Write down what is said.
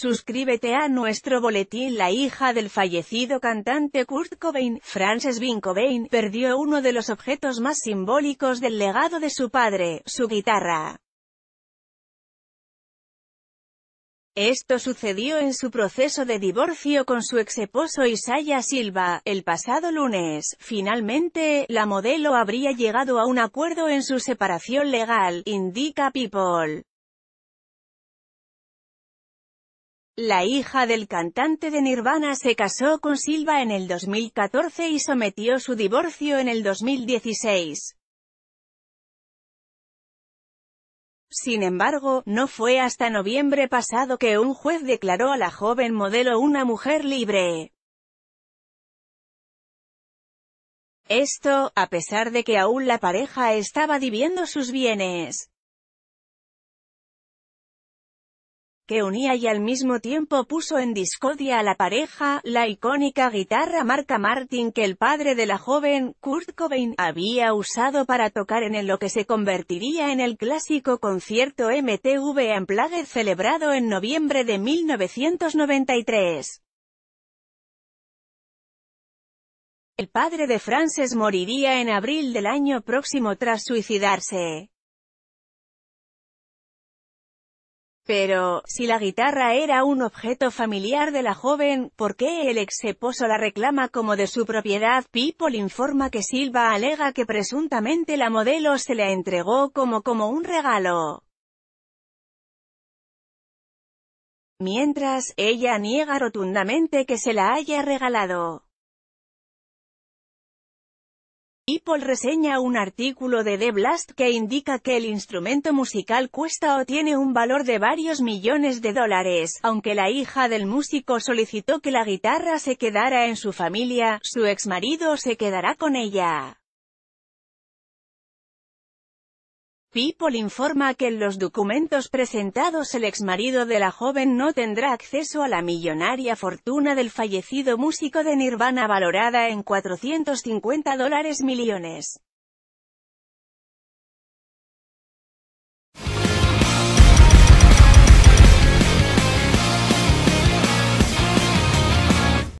Suscríbete a nuestro boletín La hija del fallecido cantante Kurt Cobain, Frances Bean Cobain, perdió uno de los objetos más simbólicos del legado de su padre, su guitarra. Esto sucedió en su proceso de divorcio con su ex esposo Isaiah Silva, el pasado lunes. Finalmente, la modelo habría llegado a un acuerdo en su separación legal, indica People. La hija del cantante de Nirvana se casó con Silva en el 2014 y sometió su divorcio en el 2016. Sin embargo, no fue hasta noviembre pasado que un juez declaró a la joven modelo una mujer libre. Esto, a pesar de que aún la pareja estaba dividiendo sus bienes. que unía y al mismo tiempo puso en discordia a la pareja, la icónica guitarra marca Martin que el padre de la joven, Kurt Cobain, había usado para tocar en lo que se convertiría en el clásico concierto MTV Unplugged celebrado en noviembre de 1993. El padre de Frances moriría en abril del año próximo tras suicidarse. Pero, si la guitarra era un objeto familiar de la joven, ¿por qué el ex esposo la reclama como de su propiedad? People informa que Silva alega que presuntamente la modelo se la entregó como como un regalo. Mientras, ella niega rotundamente que se la haya regalado. People reseña un artículo de The Blast que indica que el instrumento musical cuesta o tiene un valor de varios millones de dólares, aunque la hija del músico solicitó que la guitarra se quedara en su familia, su exmarido se quedará con ella. People informa que en los documentos presentados el exmarido de la joven no tendrá acceso a la millonaria fortuna del fallecido músico de Nirvana valorada en 450 dólares millones.